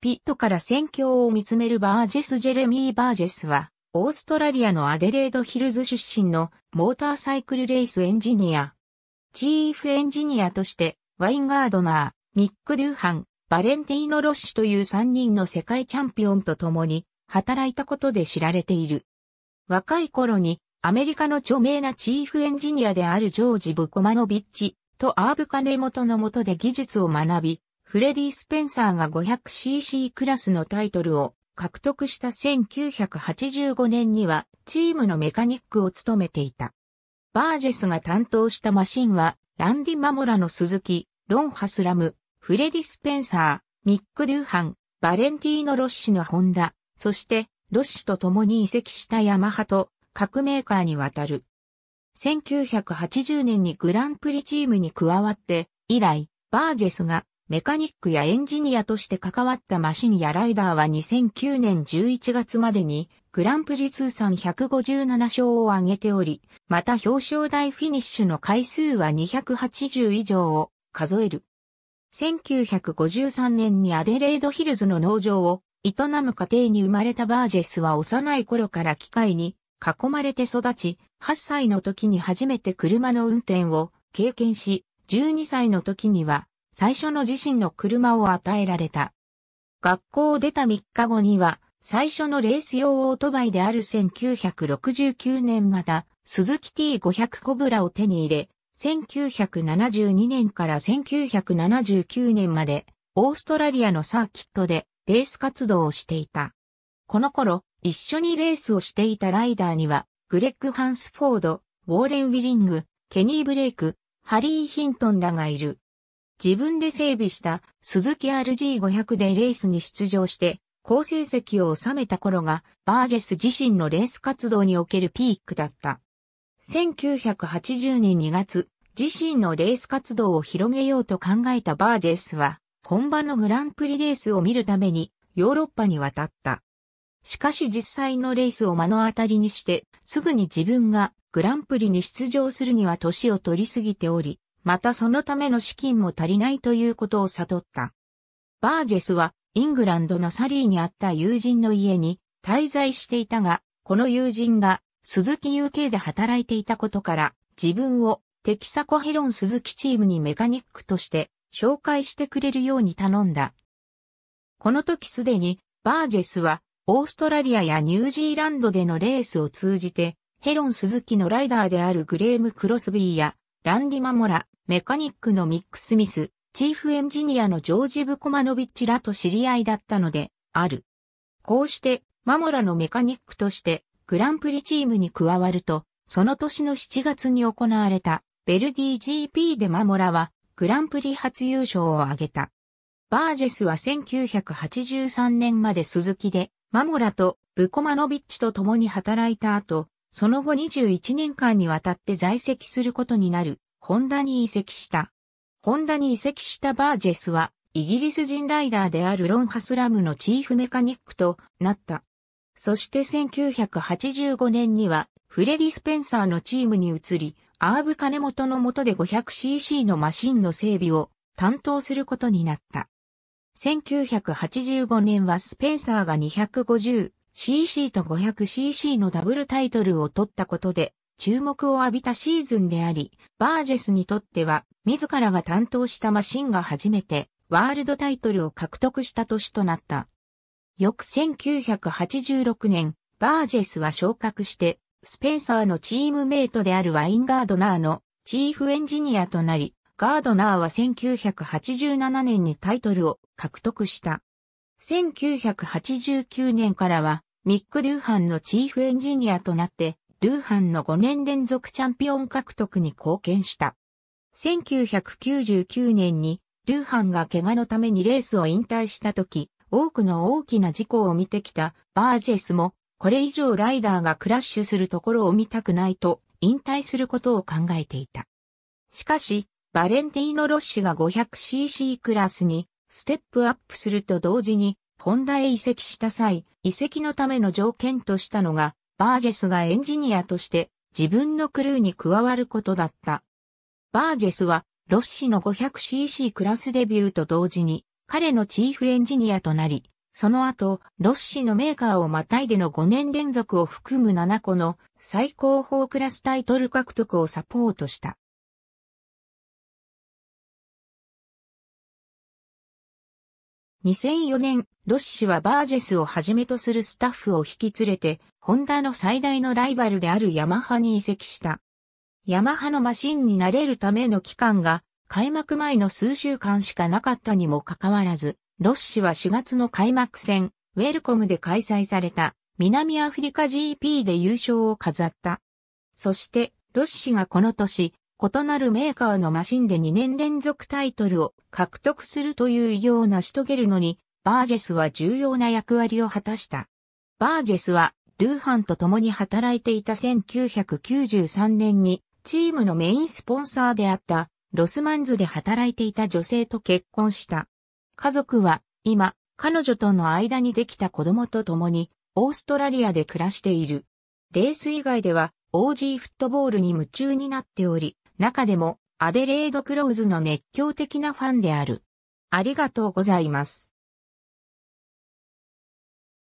ピットから戦況を見つめるバージェス・ジェレミー・バージェスは、オーストラリアのアデレードヒルズ出身のモーターサイクルレースエンジニア。チーフエンジニアとして、ワインガードナー、ミック・ドゥーハン、バレンティーノ・ロッシュという3人の世界チャンピオンと共に働いたことで知られている。若い頃にアメリカの著名なチーフエンジニアであるジョージ・ブコマノビッチとアーブカネ元の下で技術を学び、フレディ・スペンサーが 500cc クラスのタイトルを獲得した1985年にはチームのメカニックを務めていた。バージェスが担当したマシンは、ランディ・マモラの鈴木、ロン・ハスラム、フレディ・スペンサー、ミック・デューハン、バレンティーノ・ロッシのホンダ、そしてロッシと共に移籍したヤマハと各メーカーにわたる。1980年にグランプリチームに加わって、以来、バージェスがメカニックやエンジニアとして関わったマシンやライダーは2009年11月までにグランプリ通算157勝を挙げており、また表彰台フィニッシュの回数は280以上を数える。1953年にアデレードヒルズの農場を営む家庭に生まれたバージェスは幼い頃から機械に囲まれて育ち、8歳の時に初めて車の運転を経験し、12歳の時には最初の自身の車を与えられた。学校を出た3日後には、最初のレース用オートバイである1969年型、鈴木 T500 コブラを手に入れ、1972年から1979年まで、オーストラリアのサーキットでレース活動をしていた。この頃、一緒にレースをしていたライダーには、グレッグ・ハンスフォード、ウォーレン・ウィリング、ケニー・ブレイク、ハリー・ヒントンらがいる。自分で整備した鈴木 RG500 でレースに出場して好成績を収めた頃がバージェス自身のレース活動におけるピークだった。1980年2月、自身のレース活動を広げようと考えたバージェスは、本場のグランプリレースを見るためにヨーロッパに渡った。しかし実際のレースを目の当たりにして、すぐに自分がグランプリに出場するには年を取りすぎており、またそのための資金も足りないということを悟った。バージェスは、イングランドのサリーにあった友人の家に滞在していたが、この友人が鈴木 UK で働いていたことから、自分をテキサコヘロン鈴木チームにメカニックとして紹介してくれるように頼んだ。この時すでにバージェスはオーストラリアやニュージーランドでのレースを通じてヘロン鈴木のライダーであるグレーム・クロスビーやランディ・マモラ、メカニックのミック・スミス、チーフエンジニアのジョージ・ブコマノビッチらと知り合いだったので、ある。こうして、マモラのメカニックとして、グランプリチームに加わると、その年の7月に行われた、ベルディ GP でマモラは、グランプリ初優勝を挙げた。バージェスは1983年まで鈴木で、マモラとブコマノビッチと共に働いた後、その後21年間にわたって在籍することになる、ホンダに移籍した。ホンダに移籍したバージェスは、イギリス人ライダーであるロン・ハスラムのチーフメカニックとなった。そして1985年には、フレディ・スペンサーのチームに移り、アーブ金本の下で 500cc のマシンの整備を担当することになった。1985年はスペンサーが2 5 0 cc と 500cc のダブルタイトルを取ったことで注目を浴びたシーズンであり、バージェスにとっては自らが担当したマシンが初めてワールドタイトルを獲得した年となった。翌1986年、バージェスは昇格して、スペンサーのチームメイトであるワインガードナーのチーフエンジニアとなり、ガードナーは1987年にタイトルを獲得した。1989年からはミック・ドゥーハンのチーフエンジニアとなって、ドゥーハンの5年連続チャンピオン獲得に貢献した。1999年に、ドゥーハンが怪我のためにレースを引退した時、多くの大きな事故を見てきたバージェスも、これ以上ライダーがクラッシュするところを見たくないと、引退することを考えていた。しかし、バレンティーノ・ロッシが 500cc クラスにステップアップすると同時に本田へ移籍した際、移籍のための条件としたのが、バージェスがエンジニアとして自分のクルーに加わることだった。バージェスは、ロッシの 500cc クラスデビューと同時に、彼のチーフエンジニアとなり、その後、ロッシのメーカーをまたいでの5年連続を含む7個の最高峰クラスタイトル獲得をサポートした。2004年、ロッシはバージェスをはじめとするスタッフを引き連れて、ホンダの最大のライバルであるヤマハに移籍した。ヤマハのマシンになれるための期間が、開幕前の数週間しかなかったにもかかわらず、ロッシは4月の開幕戦、ウェルコムで開催された南アフリカ GP で優勝を飾った。そして、ロッシがこの年、異なるメーカーのマシンで2年連続タイトルを獲得するという偉業を成し遂げるのに、バージェスは重要な役割を果たした。バージェスは、ドゥーハンと共に働いていた1993年に、チームのメインスポンサーであった、ロスマンズで働いていた女性と結婚した。家族は、今、彼女との間にできた子供と共に、オーストラリアで暮らしている。レース以外では、OG フットボールに夢中になっており、中でもアデレード・クローズの熱狂的なファンである。ありがとうございます。